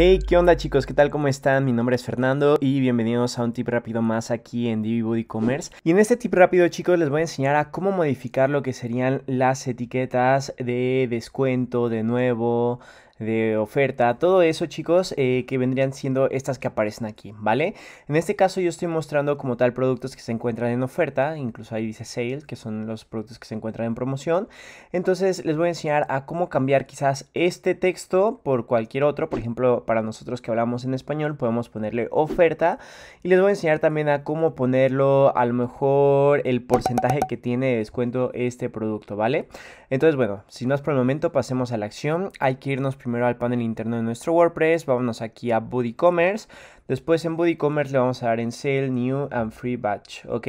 Hey, ¿qué onda chicos? ¿Qué tal? ¿Cómo están? Mi nombre es Fernando y bienvenidos a un tip rápido más aquí en DiviBood Commerce. Y en este tip rápido chicos les voy a enseñar a cómo modificar lo que serían las etiquetas de descuento, de nuevo, de oferta, todo eso chicos eh, que vendrían siendo estas que aparecen aquí, ¿vale? En este caso yo estoy mostrando como tal productos que se encuentran en oferta, incluso ahí dice sale, que son los productos que se encuentran en promoción. Entonces les voy a enseñar a cómo cambiar quizás este texto por cualquier otro, por ejemplo, para nosotros que hablamos en español podemos ponerle oferta y les voy a enseñar también a cómo ponerlo a lo mejor el porcentaje que tiene de descuento este producto, ¿vale? Entonces bueno, si no es por el momento pasemos a la acción, hay que irnos primero primero al panel interno de nuestro WordPress, vámonos aquí a Commerce, después en Commerce le vamos a dar en Sale, New and Free Batch, ¿ok?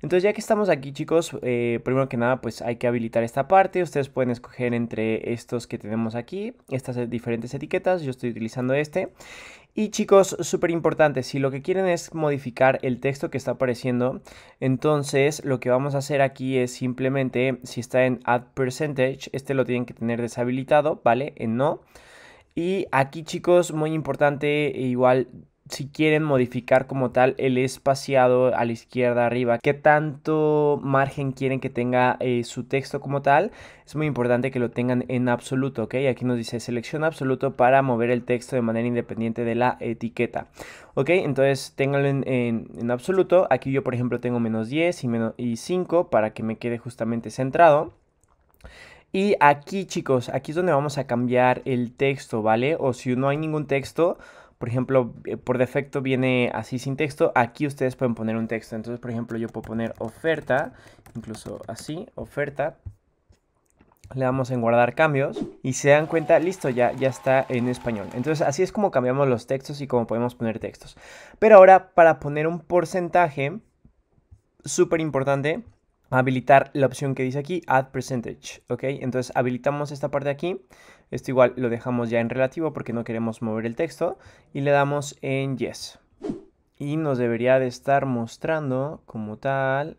Entonces ya que estamos aquí chicos, eh, primero que nada pues hay que habilitar esta parte, ustedes pueden escoger entre estos que tenemos aquí, estas diferentes etiquetas, yo estoy utilizando este, y chicos, súper importante, si lo que quieren es modificar el texto que está apareciendo, entonces lo que vamos a hacer aquí es simplemente, si está en Add Percentage, este lo tienen que tener deshabilitado, ¿vale? En No. Y aquí chicos, muy importante, igual si quieren modificar como tal el espaciado a la izquierda arriba, qué tanto margen quieren que tenga eh, su texto como tal, es muy importante que lo tengan en absoluto, ¿ok? Aquí nos dice selección absoluto para mover el texto de manera independiente de la etiqueta, ¿ok? Entonces ténganlo en, absoluto, aquí yo por ejemplo tengo menos 10 y, menos, y 5 para que me quede justamente centrado. Y aquí chicos, aquí es donde vamos a cambiar el texto, ¿vale? O si no hay ningún texto, por ejemplo, eh, por defecto viene así sin texto. Aquí ustedes pueden poner un texto. Entonces, por ejemplo, yo puedo poner oferta, incluso así, oferta. Le damos en guardar cambios y se dan cuenta, listo, ya, ya está en español. Entonces así es como cambiamos los textos y como podemos poner textos. Pero ahora para poner un porcentaje, súper importante, habilitar la opción que dice aquí, Add Percentage, ¿ok? Entonces habilitamos esta parte de aquí, esto igual lo dejamos ya en relativo porque no queremos mover el texto, y le damos en Yes. Y nos debería de estar mostrando como tal...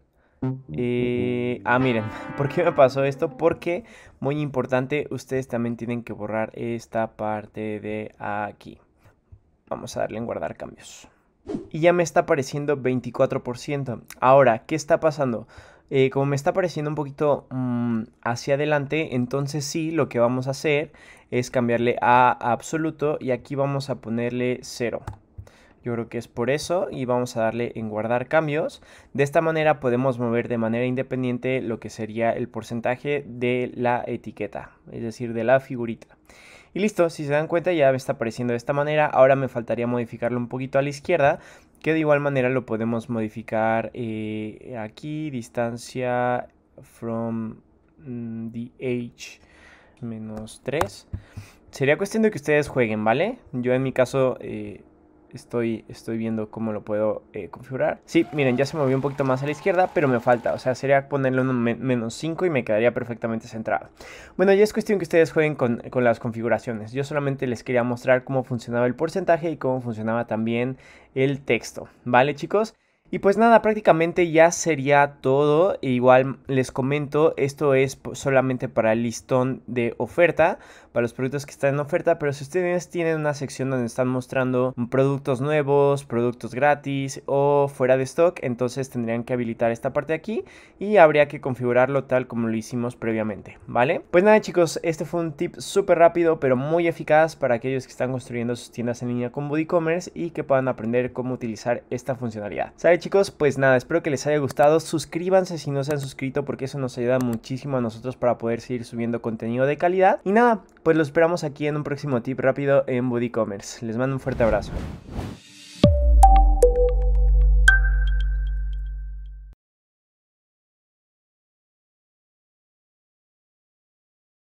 Eh, ah, miren, ¿por qué me pasó esto? Porque, muy importante, ustedes también tienen que borrar esta parte de aquí. Vamos a darle en guardar cambios. Y ya me está apareciendo 24%. Ahora, ¿qué está pasando? Eh, como me está pareciendo un poquito mm, hacia adelante, entonces sí, lo que vamos a hacer es cambiarle a absoluto y aquí vamos a ponerle 0. Yo creo que es por eso y vamos a darle en guardar cambios. De esta manera podemos mover de manera independiente lo que sería el porcentaje de la etiqueta, es decir, de la figurita. Y listo, si se dan cuenta ya me está apareciendo de esta manera. Ahora me faltaría modificarlo un poquito a la izquierda que de igual manera lo podemos modificar eh, aquí, distancia from mm, the edge menos 3. Sería cuestión de que ustedes jueguen, ¿vale? Yo en mi caso eh, estoy, estoy viendo cómo lo puedo eh, configurar. Sí, miren, ya se movió un poquito más a la izquierda, pero me falta. O sea, sería ponerle un menos 5 y me quedaría perfectamente centrado. Bueno, ya es cuestión que ustedes jueguen con, las configuraciones. Yo solamente les quería mostrar cómo funcionaba el porcentaje y cómo funcionaba también el texto. ¿Vale, chicos? Y pues nada, prácticamente ya sería todo. igual les comento, esto es solamente para el listón de oferta los productos que están en oferta, pero si ustedes tienen una sección donde están mostrando productos nuevos, productos gratis o fuera de stock, entonces tendrían que habilitar esta parte aquí y habría que configurarlo tal como lo hicimos previamente, ¿vale? Pues nada chicos, este fue un tip súper rápido pero muy eficaz para aquellos que están construyendo sus tiendas en línea con commerce y que puedan aprender cómo utilizar esta funcionalidad. ¿Sabe, chicos? Pues nada, espero que les haya gustado, suscríbanse si no se han suscrito porque eso nos ayuda muchísimo a nosotros para poder seguir subiendo contenido de calidad y nada, pues lo esperamos aquí en un próximo tip rápido en Buddy Commerce. Les mando un fuerte abrazo.